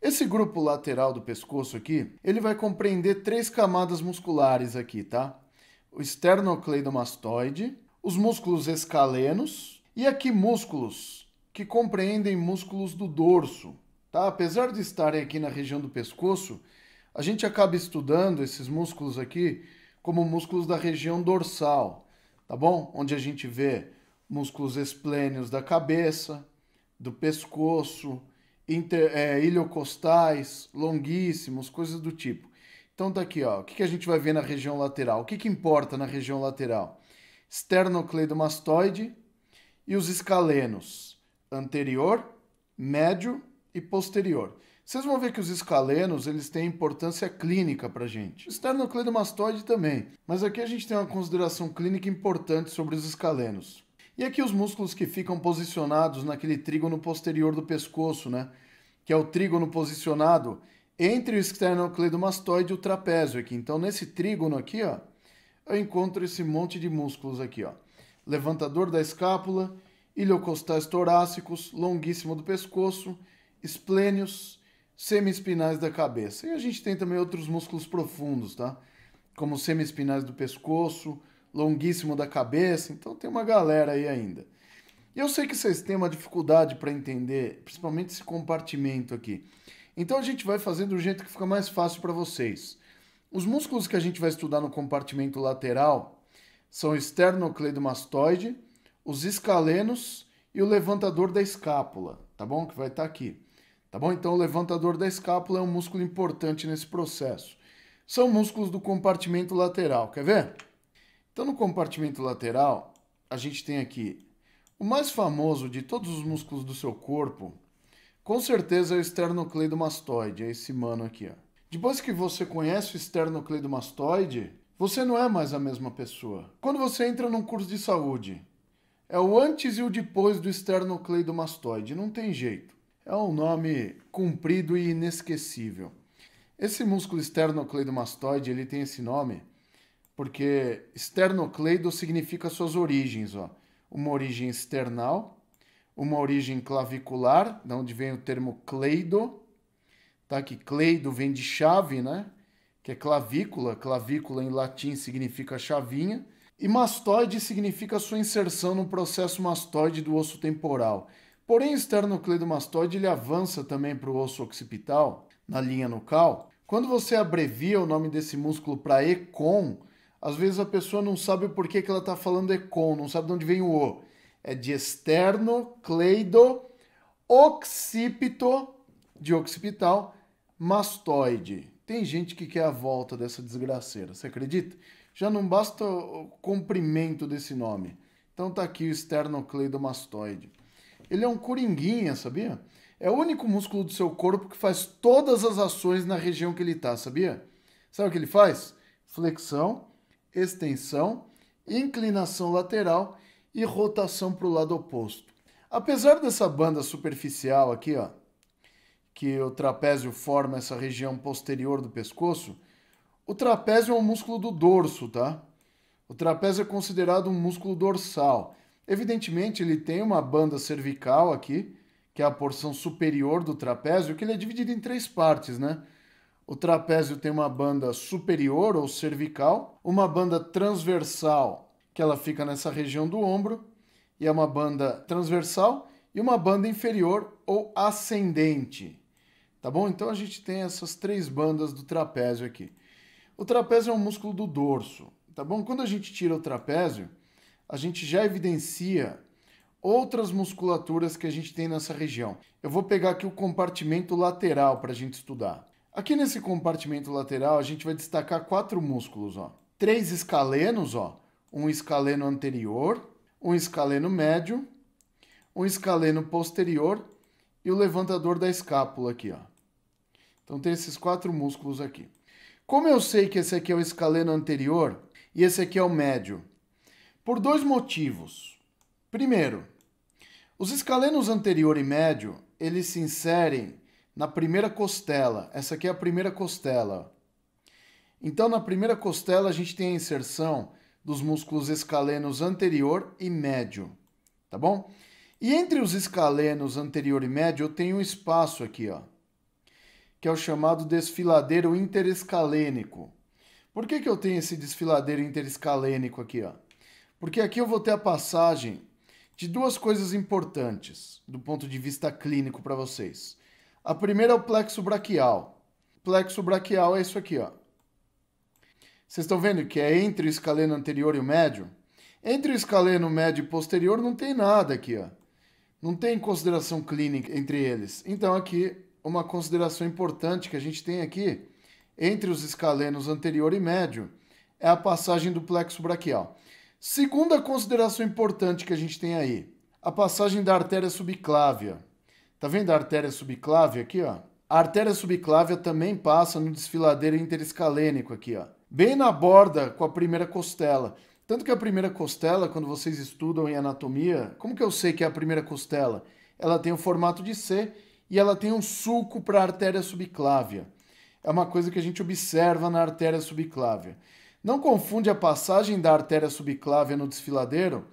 Esse grupo lateral do pescoço aqui, ele vai compreender três camadas musculares aqui, tá? O esternocleidomastoide, os músculos escalenos e aqui músculos que compreendem músculos do dorso, tá? Apesar de estarem aqui na região do pescoço, a gente acaba estudando esses músculos aqui como músculos da região dorsal, tá bom? Onde a gente vê músculos esplênios da cabeça, do pescoço, inter, é, ilhocostais, longuíssimos, coisas do tipo. Então tá aqui, ó. O que, que a gente vai ver na região lateral? O que, que importa na região lateral? Esternocleidomastoide e os escalenos anterior, médio e posterior. Vocês vão ver que os escalenos eles têm importância clínica para a gente. Esternocleidomastoide também, mas aqui a gente tem uma consideração clínica importante sobre os escalenos. E aqui os músculos que ficam posicionados naquele trígono posterior do pescoço, né? Que é o trígono posicionado entre o esternocleidomastoide e o trapézio aqui. Então, nesse trígono aqui, ó, eu encontro esse monte de músculos aqui, ó. Levantador da escápula, iliocostais torácicos, longuíssimo do pescoço, esplênios, semiespinais da cabeça. E a gente tem também outros músculos profundos, tá? Como semiespinais do pescoço, longuíssimo da cabeça, então tem uma galera aí ainda. E eu sei que vocês têm uma dificuldade para entender, principalmente esse compartimento aqui. Então a gente vai fazer do jeito que fica mais fácil para vocês. Os músculos que a gente vai estudar no compartimento lateral são o esternocleidomastoide, os escalenos e o levantador da escápula, tá bom? Que vai estar tá aqui. Tá bom? Então o levantador da escápula é um músculo importante nesse processo. São músculos do compartimento lateral. Quer ver? Então, no compartimento lateral, a gente tem aqui o mais famoso de todos os músculos do seu corpo, com certeza é o esternocleidomastoide, é esse mano aqui. Ó. Depois que você conhece o esternocleidomastoide, você não é mais a mesma pessoa. Quando você entra num curso de saúde, é o antes e o depois do esternocleidomastoide, não tem jeito. É um nome comprido e inesquecível. Esse músculo esternocleidomastoide, ele tem esse nome porque esternocleido significa suas origens, ó. Uma origem external, uma origem clavicular, de onde vem o termo cleido, tá? Que cleido vem de chave, né? Que é clavícula, clavícula em latim significa chavinha. E mastoide significa sua inserção no processo mastoide do osso temporal. Porém, o ele avança também para o osso occipital, na linha nucal. Quando você abrevia o nome desse músculo para ECON, às vezes a pessoa não sabe por que, que ela está falando econ, é não sabe de onde vem o O. É de externo, cleido, occipito, de occipital, mastoide. Tem gente que quer a volta dessa desgraceira, você acredita? Já não basta o comprimento desse nome. Então tá aqui o externo esternocleidomastoide. Ele é um coringuinha, sabia? É o único músculo do seu corpo que faz todas as ações na região que ele tá, sabia? Sabe o que ele faz? Flexão, extensão, inclinação lateral e rotação para o lado oposto. Apesar dessa banda superficial aqui, ó, que o trapézio forma essa região posterior do pescoço, o trapézio é um músculo do dorso, tá? O trapézio é considerado um músculo dorsal. Evidentemente, ele tem uma banda cervical aqui, que é a porção superior do trapézio, que ele é dividido em três partes, né? O trapézio tem uma banda superior ou cervical, uma banda transversal, que ela fica nessa região do ombro, e é uma banda transversal, e uma banda inferior ou ascendente. Tá bom? Então a gente tem essas três bandas do trapézio aqui. O trapézio é um músculo do dorso, tá bom? Quando a gente tira o trapézio, a gente já evidencia outras musculaturas que a gente tem nessa região. Eu vou pegar aqui o compartimento lateral para a gente estudar. Aqui nesse compartimento lateral, a gente vai destacar quatro músculos, ó. Três escalenos, ó. Um escaleno anterior, um escaleno médio, um escaleno posterior e o levantador da escápula aqui, ó. Então tem esses quatro músculos aqui. Como eu sei que esse aqui é o escaleno anterior e esse aqui é o médio? Por dois motivos. Primeiro, os escalenos anterior e médio, eles se inserem na primeira costela. Essa aqui é a primeira costela. Então, na primeira costela, a gente tem a inserção dos músculos escalenos anterior e médio, tá bom? E entre os escalenos anterior e médio, eu tenho um espaço aqui, ó, que é o chamado desfiladeiro interescalênico. Por que, que eu tenho esse desfiladeiro interescalênico aqui? Ó? Porque aqui eu vou ter a passagem de duas coisas importantes do ponto de vista clínico para vocês. A primeira é o plexo braquial. Plexo braquial é isso aqui, ó. Vocês estão vendo que é entre o escaleno anterior e o médio? Entre o escaleno médio e posterior não tem nada aqui, ó. Não tem consideração clínica entre eles. Então aqui uma consideração importante que a gente tem aqui entre os escalenos anterior e médio é a passagem do plexo braquial. Segunda consideração importante que a gente tem aí, a passagem da artéria subclávia. Tá vendo a artéria subclávia aqui, ó? A artéria subclávia também passa no desfiladeiro interescalênico aqui, ó. Bem na borda com a primeira costela. Tanto que a primeira costela, quando vocês estudam em anatomia, como que eu sei que é a primeira costela? Ela tem o formato de C e ela tem um sulco para a artéria subclávia. É uma coisa que a gente observa na artéria subclávia. Não confunde a passagem da artéria subclávia no desfiladeiro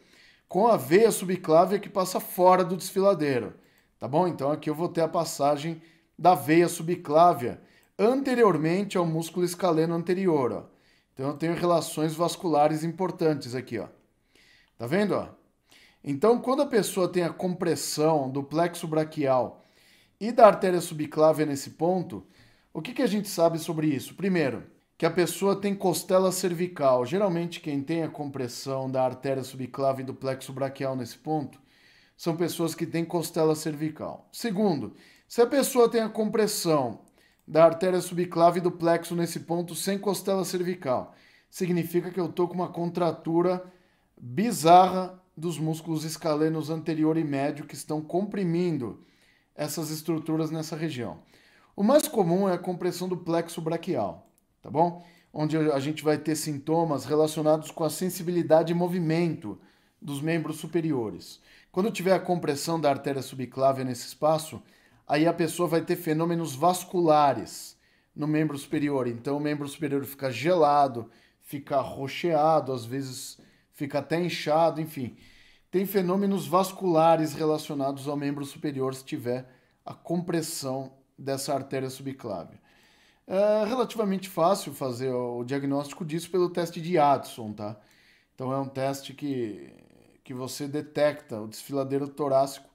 com a veia subclávia que passa fora do desfiladeiro tá bom? Então aqui eu vou ter a passagem da veia subclávia anteriormente ao músculo escaleno anterior, ó. Então eu tenho relações vasculares importantes aqui, ó. Tá vendo, ó? Então, quando a pessoa tem a compressão do plexo braquial e da artéria subclávia nesse ponto, o que, que a gente sabe sobre isso? Primeiro, que a pessoa tem costela cervical. Geralmente, quem tem a compressão da artéria subclávia e do plexo braquial nesse ponto são pessoas que têm costela cervical. Segundo, se a pessoa tem a compressão da artéria subclave do plexo nesse ponto sem costela cervical, significa que eu estou com uma contratura bizarra dos músculos escalenos anterior e médio que estão comprimindo essas estruturas nessa região. O mais comum é a compressão do plexo braquial, tá bom? Onde a gente vai ter sintomas relacionados com a sensibilidade e movimento dos membros superiores. Quando tiver a compressão da artéria subclávia nesse espaço, aí a pessoa vai ter fenômenos vasculares no membro superior. Então o membro superior fica gelado, fica rocheado, às vezes fica até inchado, enfim. Tem fenômenos vasculares relacionados ao membro superior se tiver a compressão dessa artéria subclávia. É relativamente fácil fazer o diagnóstico disso pelo teste de Addison, tá? Então é um teste que que você detecta o desfiladeiro torácico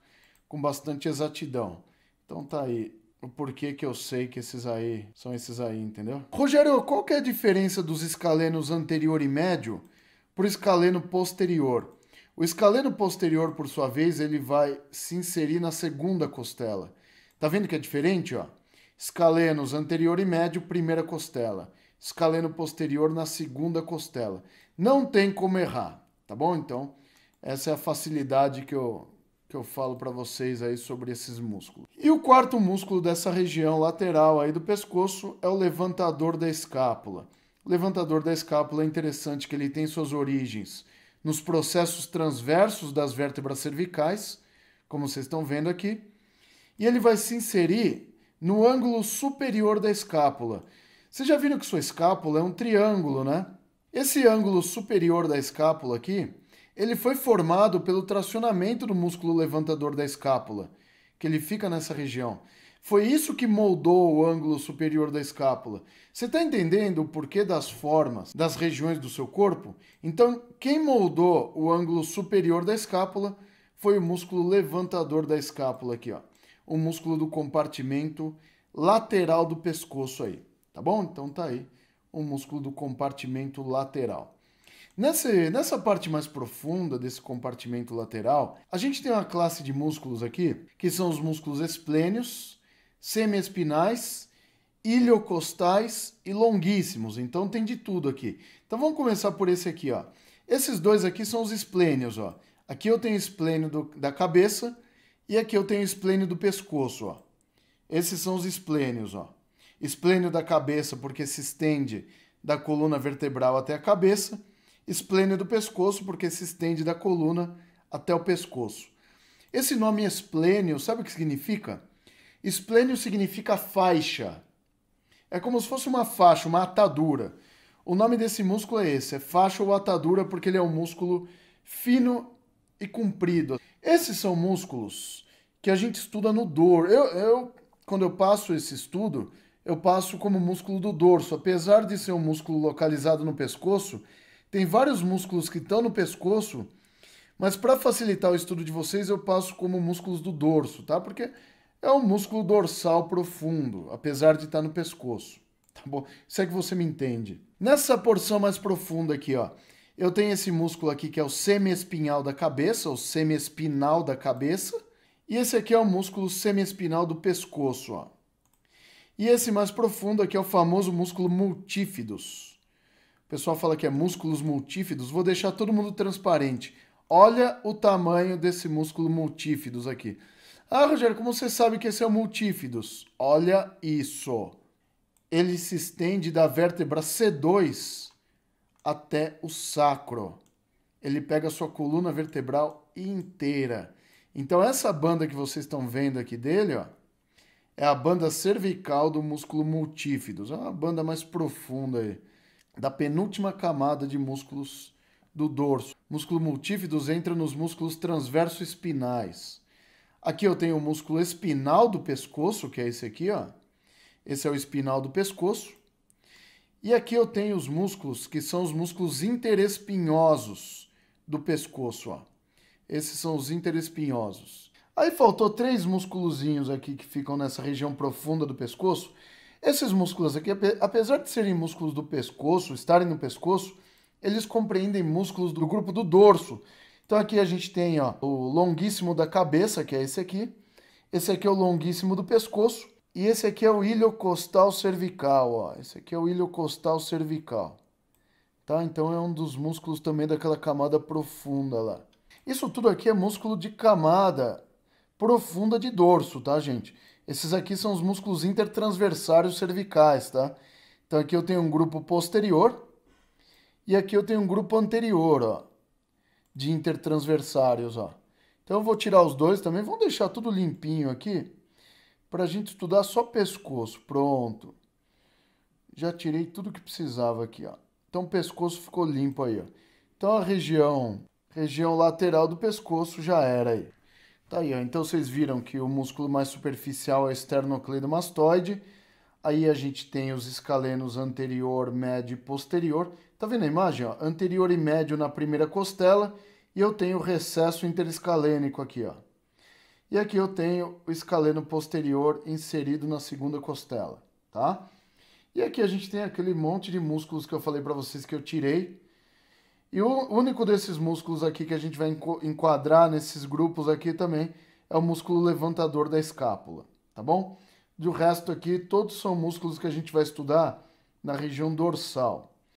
com bastante exatidão. Então tá aí o porquê que eu sei que esses aí são esses aí, entendeu? Rogério, qual que é a diferença dos escalenos anterior e médio para o escaleno posterior? O escaleno posterior, por sua vez, ele vai se inserir na segunda costela. Tá vendo que é diferente, ó? Escalenos anterior e médio, primeira costela. Escaleno posterior na segunda costela. Não tem como errar, tá bom? Então, essa é a facilidade que eu, que eu falo para vocês aí sobre esses músculos. E o quarto músculo dessa região lateral aí do pescoço é o levantador da escápula. O levantador da escápula é interessante que ele tem suas origens nos processos transversos das vértebras cervicais, como vocês estão vendo aqui, e ele vai se inserir no ângulo superior da escápula. Vocês já viram que sua escápula é um triângulo, né? Esse ângulo superior da escápula aqui ele foi formado pelo tracionamento do músculo levantador da escápula, que ele fica nessa região. Foi isso que moldou o ângulo superior da escápula. Você está entendendo o porquê das formas das regiões do seu corpo? Então, quem moldou o ângulo superior da escápula foi o músculo levantador da escápula aqui, ó. O músculo do compartimento lateral do pescoço aí, tá bom? Então tá aí o músculo do compartimento lateral. Nessa, nessa parte mais profunda desse compartimento lateral, a gente tem uma classe de músculos aqui, que são os músculos esplênios, semiespinais, iliocostais e longuíssimos. Então tem de tudo aqui. Então vamos começar por esse aqui, ó. Esses dois aqui são os esplênios, ó. Aqui eu tenho esplênio do, da cabeça e aqui eu tenho esplênio do pescoço, ó. Esses são os esplênios, ó. Esplênio da cabeça porque se estende da coluna vertebral até a cabeça esplênido pescoço, porque se estende da coluna até o pescoço. Esse nome esplênio, sabe o que significa? Esplênio significa faixa. É como se fosse uma faixa, uma atadura. O nome desse músculo é esse, é faixa ou atadura, porque ele é um músculo fino e comprido. Esses são músculos que a gente estuda no dor. Eu, eu quando eu passo esse estudo, eu passo como músculo do dorso. Apesar de ser um músculo localizado no pescoço, tem vários músculos que estão no pescoço, mas para facilitar o estudo de vocês, eu passo como músculos do dorso, tá? Porque é um músculo dorsal profundo, apesar de estar tá no pescoço, tá bom? Se é que você me entende. Nessa porção mais profunda aqui, ó, eu tenho esse músculo aqui que é o semiespinhal da cabeça, o semiespinal da cabeça, e esse aqui é o músculo semiespinal do pescoço, ó. E esse mais profundo aqui é o famoso músculo multífidos pessoal fala que é músculos multífidos, vou deixar todo mundo transparente. Olha o tamanho desse músculo multífidos aqui. Ah, Rogério, como você sabe que esse é o multífidos? Olha isso. Ele se estende da vértebra C2 até o sacro. Ele pega a sua coluna vertebral inteira. Então essa banda que vocês estão vendo aqui dele, ó, é a banda cervical do músculo multífidos. É uma banda mais profunda aí da penúltima camada de músculos do dorso. Músculo multífidos entra nos músculos transverso espinais. Aqui eu tenho o músculo espinal do pescoço, que é esse aqui, ó. Esse é o espinal do pescoço. E aqui eu tenho os músculos que são os músculos interespinhosos do pescoço, ó. Esses são os interespinhosos. Aí faltou três músculozinhos aqui que ficam nessa região profunda do pescoço, esses músculos aqui, apesar de serem músculos do pescoço, estarem no pescoço, eles compreendem músculos do grupo do dorso. Então aqui a gente tem ó, o longuíssimo da cabeça, que é esse aqui. Esse aqui é o longuíssimo do pescoço. E esse aqui é o ilho-costal cervical. Ó. Esse aqui é o ilho-costal cervical. Tá? Então é um dos músculos também daquela camada profunda lá. Isso tudo aqui é músculo de camada profunda de dorso, tá, gente? Esses aqui são os músculos intertransversários cervicais, tá? Então aqui eu tenho um grupo posterior e aqui eu tenho um grupo anterior, ó, de intertransversários, ó. Então eu vou tirar os dois também, vamos deixar tudo limpinho aqui para a gente estudar só pescoço, pronto. Já tirei tudo que precisava aqui, ó. Então o pescoço ficou limpo aí, ó. Então a região, região lateral do pescoço já era aí. Tá aí, ó. então vocês viram que o músculo mais superficial é o esternocleidomastoide. Aí a gente tem os escalenos anterior, médio e posterior. Tá vendo a imagem? Ó? Anterior e médio na primeira costela e eu tenho o recesso interescalênico aqui, ó. E aqui eu tenho o escaleno posterior inserido na segunda costela, tá? E aqui a gente tem aquele monte de músculos que eu falei para vocês que eu tirei, e o único desses músculos aqui que a gente vai enquadrar nesses grupos aqui também é o músculo levantador da escápula, tá bom? Do resto aqui, todos são músculos que a gente vai estudar na região dorsal.